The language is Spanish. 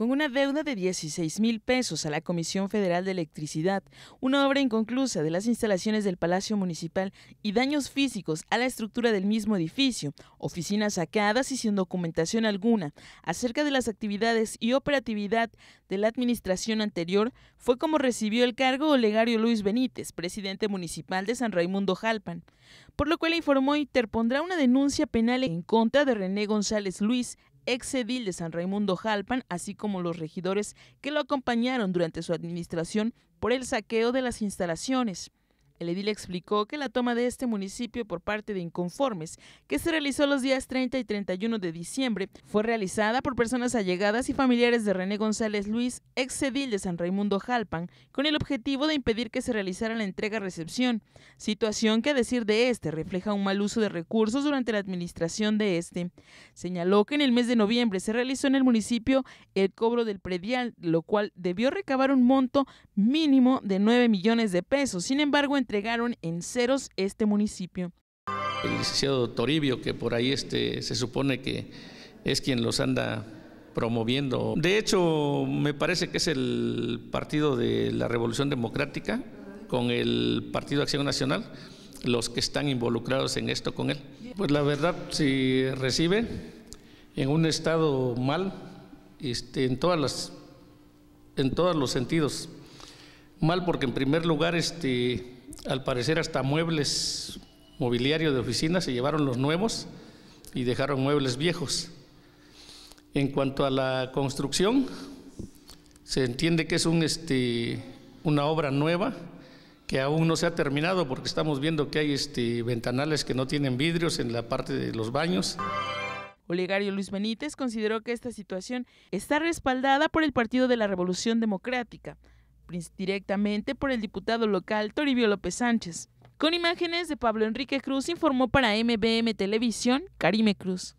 con una deuda de 16 mil pesos a la Comisión Federal de Electricidad, una obra inconclusa de las instalaciones del Palacio Municipal y daños físicos a la estructura del mismo edificio, oficinas sacadas y sin documentación alguna acerca de las actividades y operatividad de la administración anterior, fue como recibió el cargo Olegario Luis Benítez, presidente municipal de San Raimundo Jalpan, por lo cual informó interpondrá una denuncia penal en contra de René González Luis, exedil de San Raimundo Jalpan, así como los regidores que lo acompañaron durante su administración por el saqueo de las instalaciones. El edil explicó que la toma de este municipio por parte de inconformes, que se realizó los días 30 y 31 de diciembre, fue realizada por personas allegadas y familiares de René González Luis, ex de San Raimundo Jalpan, con el objetivo de impedir que se realizara la entrega-recepción, situación que a decir de este refleja un mal uso de recursos durante la administración de este. Señaló que en el mes de noviembre se realizó en el municipio el cobro del predial, lo cual debió recabar un monto mínimo de 9 millones de pesos. Sin embargo, entregaron en ceros este municipio. El licenciado Toribio, que por ahí este, se supone que es quien los anda promoviendo. De hecho, me parece que es el partido de la Revolución Democrática con el Partido Acción Nacional los que están involucrados en esto con él. Pues la verdad, si recibe en un estado mal, este, en, todas en todos los sentidos, mal porque en primer lugar este, al parecer hasta muebles, mobiliario de oficina, se llevaron los nuevos y dejaron muebles viejos. En cuanto a la construcción, se entiende que es este, una obra nueva que aún no se ha terminado porque estamos viendo que hay este, ventanales que no tienen vidrios en la parte de los baños. Olegario Luis Benítez consideró que esta situación está respaldada por el Partido de la Revolución Democrática, directamente por el diputado local Toribio López Sánchez. Con imágenes de Pablo Enrique Cruz informó para MBM Televisión Karime Cruz.